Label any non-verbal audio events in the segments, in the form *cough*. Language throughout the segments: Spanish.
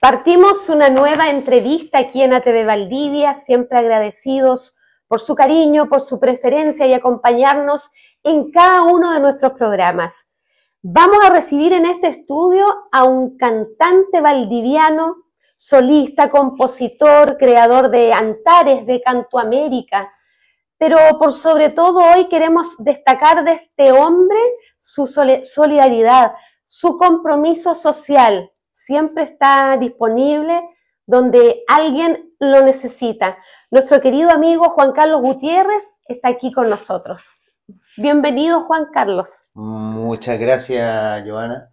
Partimos una nueva entrevista aquí en ATV Valdivia, siempre agradecidos por su cariño, por su preferencia y acompañarnos en cada uno de nuestros programas. Vamos a recibir en este estudio a un cantante valdiviano, solista, compositor, creador de Antares, de Canto América, pero por sobre todo hoy queremos destacar de este hombre su solidaridad, su compromiso social, siempre está disponible donde alguien lo necesita. Nuestro querido amigo Juan Carlos Gutiérrez está aquí con nosotros. Bienvenido, Juan Carlos. Muchas gracias, Joana.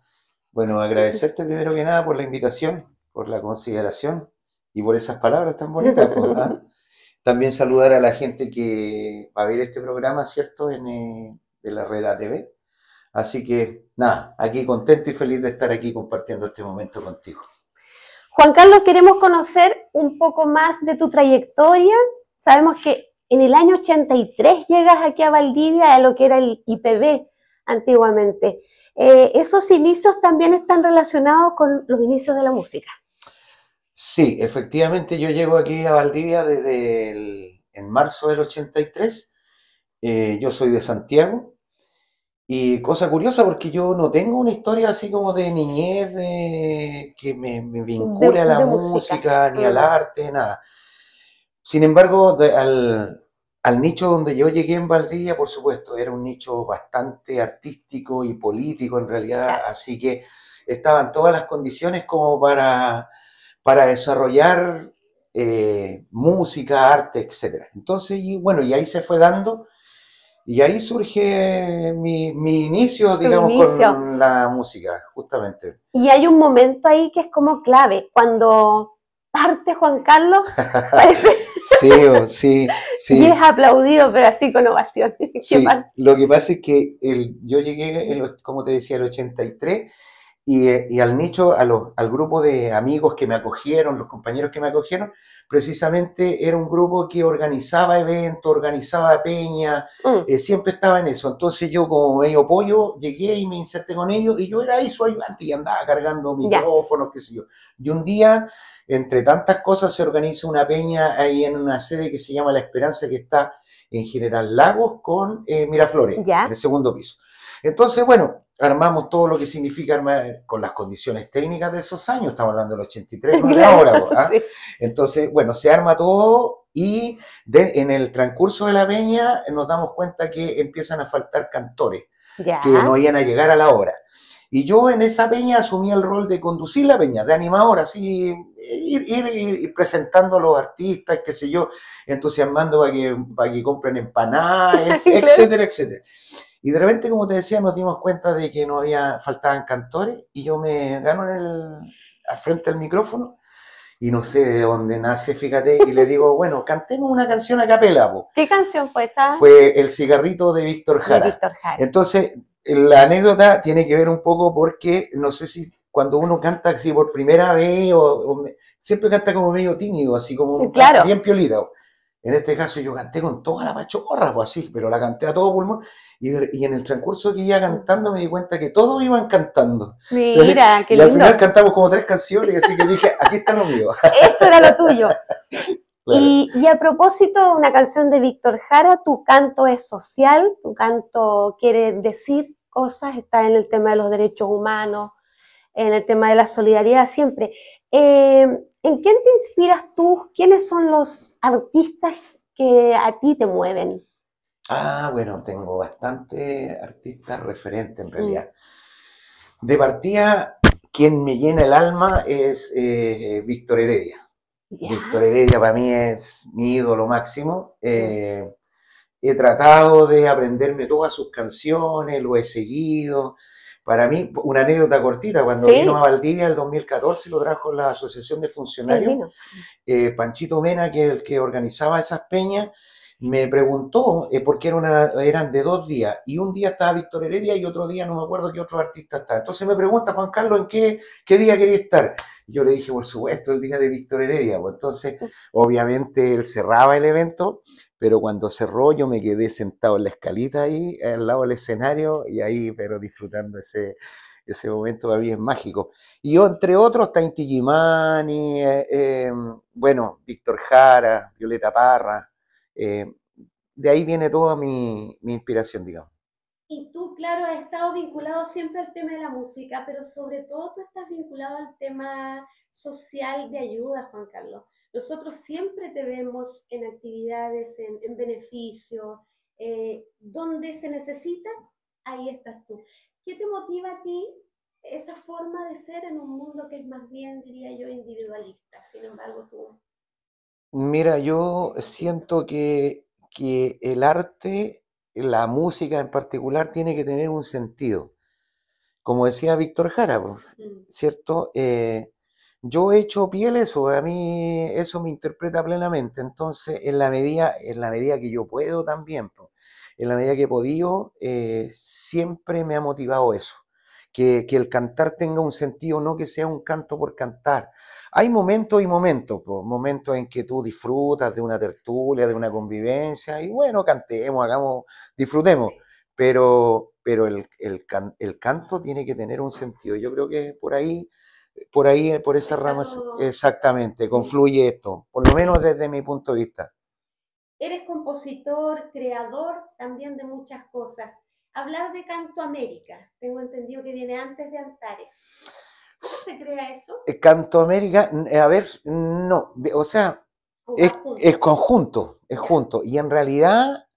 Bueno, agradecerte primero que nada por la invitación, por la consideración y por esas palabras tan bonitas. Pues, ¿ah? *laughs* También saludar a la gente que va a ver este programa, ¿cierto? En, eh, de la Red TV. Así que nada, aquí contento y feliz de estar aquí compartiendo este momento contigo. Juan Carlos, queremos conocer un poco más de tu trayectoria. Sabemos que en el año 83 llegas aquí a Valdivia, a lo que era el IPB antiguamente. Eh, ¿Esos inicios también están relacionados con los inicios de la música? Sí, efectivamente yo llego aquí a Valdivia desde en marzo del 83. Eh, yo soy de Santiago, y cosa curiosa, porque yo no tengo una historia así como de niñez que me, vincule a la música, ni al arte, nada. Sin embargo, al, nicho donde yo llegué en Valdivia, por supuesto, era un nicho bastante artístico y político en realidad, así que estaban todas las condiciones como para, para desarrollar eh, música, arte, etc. Entonces, bueno, y ahí se fue dando y ahí surge mi, mi inicio, digamos, con la música, justamente. Y hay un momento ahí que es como clave, cuando parte Juan Carlos, *laughs* parece. sí, sí, sí. *laughs* Y es aplaudido, pero así con ovación. *laughs* Sí, lo que pasa es que el, yo llegué, como te decía, el 83 y, al nicho, al grupo de amigos que me acogieron, los compañeros que me acogieron, precisamente era un grupo que organizaba eventos, organizaba peñas, mm. eh, siempre estaba en eso. Entonces yo como medio pollo llegué y me inserté con ellos y yo era ahí su ayudante y andaba cargando micrófonos, qué sé yo. Y un día, entre tantas cosas, se organiza una peña ahí en una sede que se llama La Esperanza, que está en General Lagos con eh, Miraflores, en el segundo piso. Entonces, bueno, armamos todo lo que significa armar con las condiciones técnicas de esos años, estamos hablando del 83, no de *laughs* ahora. ¿ah? Entonces, bueno, se arma todo y en el transcurso de la peña nos damos cuenta que empiezan a faltar cantores que no iban a llegar a la hora. Y yo en esa peña asumí el rol de conducir la peña, de animador, así, ir, presentando a los artistas, qué sé yo, entusiasmando para que, para que compren empanadas, *laughs* etcétera, etcétera. Y de repente, como te decía, nos dimos cuenta de que no había, faltaban cantores y yo me gano al frente del micrófono y no sé de dónde nace, fíjate, y le digo, *laughs* bueno, cantemos una canción a capela. ¿Qué canción fue esa? Fue El cigarrito de Víctor Jara. Víctor Jara. Entonces, eh, la anécdota tiene que ver un poco porque, no sé si cuando uno canta así por primera vez, o, siempre canta como medio tímido, así como bien piolido. En este caso yo canté con toda la pachorra, pues así, pero la canté a todo pulmón. Y, en el transcurso que iba cantando me di cuenta que todos iban cantando. Mira, que qué Y al final cantamos como tres canciones, así que dije, aquí está lo mío. *laughs* Eso era lo tuyo. *laughs* Y, a propósito una canción de Víctor Jara, tu canto es social, tu canto quiere decir cosas, está en el tema de los derechos humanos, en el tema de la solidaridad siempre. Eh, ¿En quién te inspiras tú? ¿Quiénes son los artistas que a ti te mueven? Ah, bueno, tengo bastante artistas referentes en mm. realidad. De partida, quien me llena el alma es eh, Víctor Heredia. Víctor Heredia para mí es mi ídolo máximo. Mm. Eh, he tratado de aprenderme todas sus canciones, lo he seguido. Para mí, una anécdota cortita, cuando vino a Valdivia el 2014, lo trajo la Asociación de Funcionarios, eh, Panchito Mena, que el que organizaba esas peñas, me preguntó, eh, porque era una, eran de dos días, y un día estaba Víctor Heredia y otro día no me acuerdo qué otro artista estaba. Entonces me pregunta, Juan Carlos, ¿en qué, qué día quería estar? yo le dije, por supuesto, el día de Víctor Heredia. Pues". entonces, obviamente, él cerraba el evento, pero cuando cerró yo me quedé sentado en la escalita ahí, al lado del escenario, y ahí, pero disfrutando ese, ese momento mí es mágico. Y yo, entre otros, está Intigimani, eh, eh, bueno, Víctor Jara, Violeta Parra, eh, de ahí viene toda mi, inspiración, digamos. Y tú, claro, has estado vinculado siempre al tema de la música, pero sobre todo tú estás vinculado al tema social de ayuda, Juan Carlos. Nosotros siempre te vemos en actividades, en, en beneficio, eh, donde se necesita, ahí estás tú. ¿Qué te motiva a ti esa forma de ser en un mundo que es más bien, diría yo, individualista? Sin embargo, tú Mira, yo siento que, el arte, la música en particular, tiene que tener un sentido. Como decía Víctor Jara, pues, mm. ¿cierto? Eh, yo he hecho piel eso, a mí eso me interpreta plenamente. Entonces, en la medida, en la medida que yo puedo también, en la medida que he podido, eh, siempre me ha motivado eso que, el cantar tenga un sentido, no que sea un canto por cantar. Hay momentos y momentos, momentos en que tú disfrutas de una tertulia, de una convivencia, y bueno, cantemos, hagamos, disfrutemos, pero, pero el, canto tiene que tener un sentido. Yo creo que por ahí, por ahí, por esas ramas, exactamente, confluye esto, por lo menos desde mi punto de vista. Eres compositor, creador también de muchas cosas hablar de Canto América. Tengo entendido que viene antes de Antares. ¿Cómo se crea eso? Eh, Canto América, eh, a ver, no, o sea, es, conjunto, es junto. Y en realidad,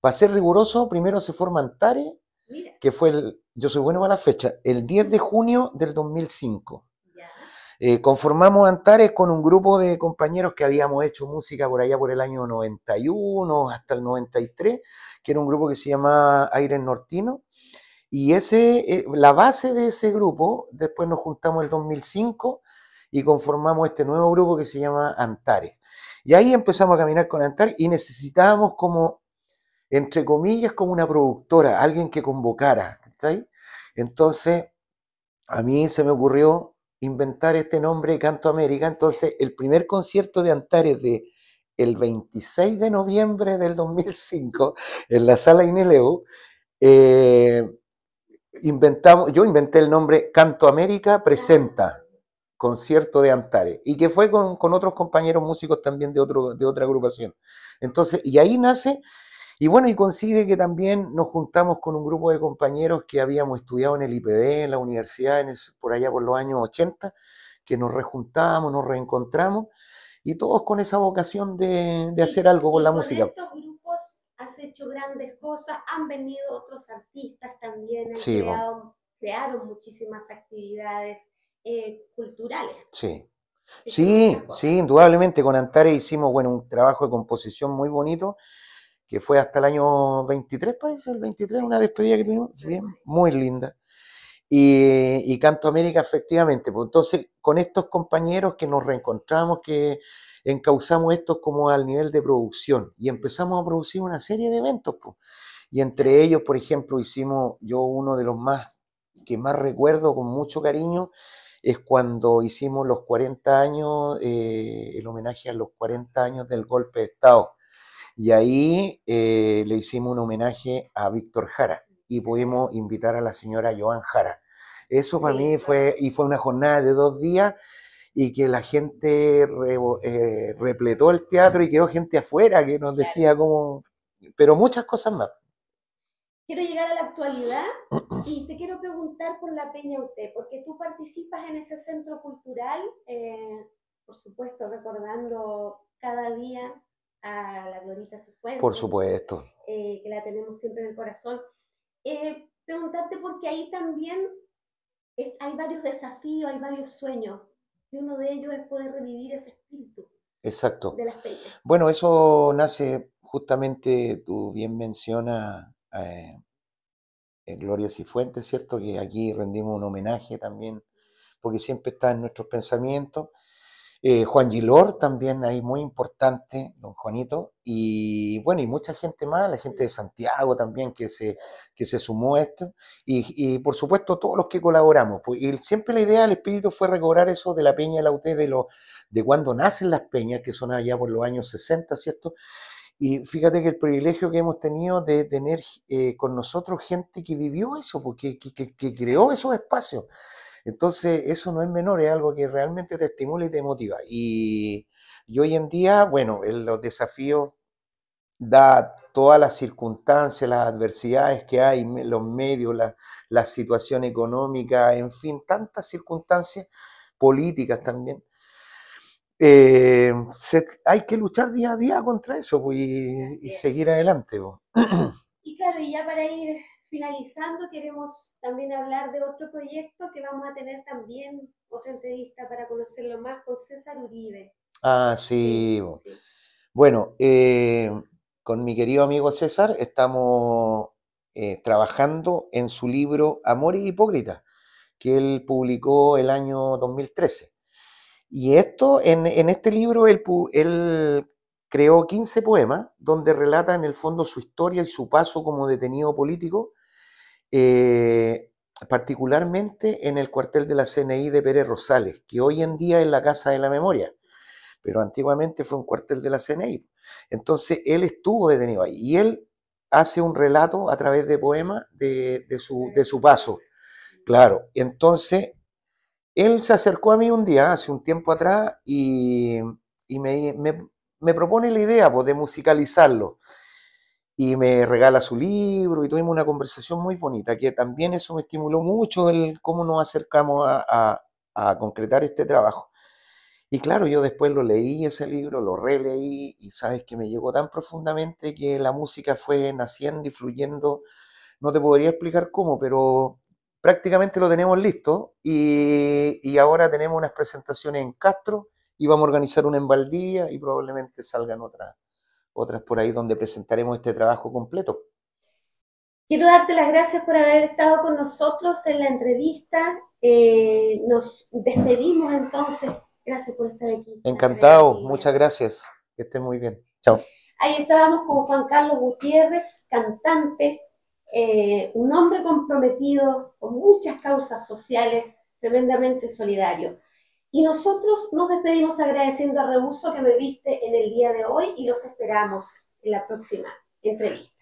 para ser riguroso, primero se forma Antares, que fue el, yo soy bueno para la fecha, el 10 de junio del 2005. Eh, conformamos Antares con un grupo de compañeros que habíamos hecho música por allá por el año 91 hasta el 93 que era un grupo que se llamaba Aires Nortino. Y ese, eh, la base de ese grupo, después nos juntamos el 2005 y conformamos este nuevo grupo que se llama Antares. Y ahí empezamos a caminar con Antares y necesitábamos como, entre comillas, como una productora, alguien que convocara. Entonces, a mí se me ocurrió inventar este nombre Canto América. Entonces, el primer concierto de Antares de el 26 de noviembre del 2005 en la sala Ineleu. Eh, inventamos, yo inventé el nombre Canto América Presenta, concierto de Antares, y que fue con, otros compañeros músicos también de, otro, de otra agrupación. Entonces, y ahí nace, y bueno, y consigue que también nos juntamos con un grupo de compañeros que habíamos estudiado en el IPB, en la universidad, en por allá por los años 80, que nos rejuntábamos, nos reencontramos y todos con esa vocación de, hacer algo con la música. Estos grupos has hecho grandes cosas, han venido otros artistas también, han creado, crearon muchísimas actividades eh, culturales. Sí. Sí, sí, indudablemente con Antares hicimos bueno, un trabajo de composición muy bonito que fue hasta el año 23, parece, el 23, una despedida que tuvimos, bien, muy linda. Y, Canto América, efectivamente. Pues, entonces, con estos compañeros que nos reencontramos, que encauzamos esto como al nivel de producción y empezamos a producir una serie de eventos. Pues. Y entre ellos, por ejemplo, hicimos yo uno de los más que más recuerdo con mucho cariño, es cuando hicimos los 40 años, eh, el homenaje a los 40 años del golpe de Estado. Y ahí eh, le hicimos un homenaje a Víctor Jara y pudimos invitar a la señora Joan Jara. Eso para mí fue, y fue una jornada de dos días y que la gente eh, repletó el teatro y quedó gente afuera que nos decía como, pero muchas cosas más. Quiero llegar a la actualidad *clears throat* y te quiero preguntar por la Peña UT, porque tú participas en ese centro cultural, eh, por supuesto, recordando cada día a la Glorita Cifuentes. Por supuesto. Eh, que la tenemos siempre en el corazón. Eh, preguntarte porque ahí también hay varios desafíos, hay varios sueños, y uno de ellos es poder revivir ese espíritu. Exacto. De Bueno, eso nace justamente, tú bien mencionas eh, Gloria Cifuentes, ¿cierto? Que aquí rendimos un homenaje también, porque siempre está en nuestros pensamientos eh, Juan Gilor también ahí muy importante, don Juanito, y bueno, y mucha gente más, la gente de Santiago también que se, que se sumó a esto, y, por supuesto todos los que colaboramos. Pues, siempre la idea, del espíritu fue recobrar eso de la peña de la UT, de, lo, de cuando nacen las peñas, que son allá por los años 60, ¿cierto? Y fíjate que el privilegio que hemos tenido de tener eh, con nosotros gente que vivió eso, porque, pues, que creó esos espacios. Entonces, eso no es menor, es algo que realmente te estimula y te motiva. Y, hoy en día, bueno, los desafíos da todas las circunstancias, las adversidades que hay, los medios, la, situación económica, en fin, tantas circunstancias políticas también. Eh, hay que luchar día a día contra eso pues, y, seguir adelante. Pues. Y claro, y ya para ir finalizando, queremos también hablar de otro proyecto que vamos a tener también otra entrevista para conocerlo más con César Uribe. Ah, sí. Bueno, eh, con mi querido amigo César estamos eh, trabajando en su libro Amor y Hipócrita, que él publicó el año 2013. Y esto, en, este libro, él, él creó 15 poemas donde relata en el fondo su historia y su paso como detenido político eh, particularmente en el cuartel de la CNI de Pérez Rosales, que hoy en día es la Casa de la Memoria, pero antiguamente fue un cuartel de la CNI. Entonces él estuvo detenido ahí y él hace un relato a través de poemas de, su, paso. Claro, entonces él se acercó a mí un día, hace un tiempo atrás, y, me, propone la idea pues, de musicalizarlo y me regala su libro y tuvimos una conversación muy bonita, que también eso me estimuló mucho el cómo nos acercamos a, concretar este trabajo. Y claro, yo después lo leí ese libro, lo releí y sabes que me llegó tan profundamente que la música fue naciendo y fluyendo. No te podría explicar cómo, pero prácticamente lo tenemos listo y, y ahora tenemos unas presentaciones en Castro y vamos a organizar una en Valdivia y probablemente salgan otras otras por ahí donde presentaremos este trabajo completo. Quiero darte las gracias por haber estado con nosotros en la entrevista. Eh, nos despedimos entonces. Gracias por estar aquí. Encantado, muchas gracias. Que estén muy bien. Chao. Ahí estábamos con Juan Carlos Gutiérrez, cantante, eh, un hombre comprometido con muchas causas sociales, tremendamente solidario. Y nosotros nos despedimos agradeciendo a Reuso que me viste en el día de hoy y los esperamos en la próxima entrevista.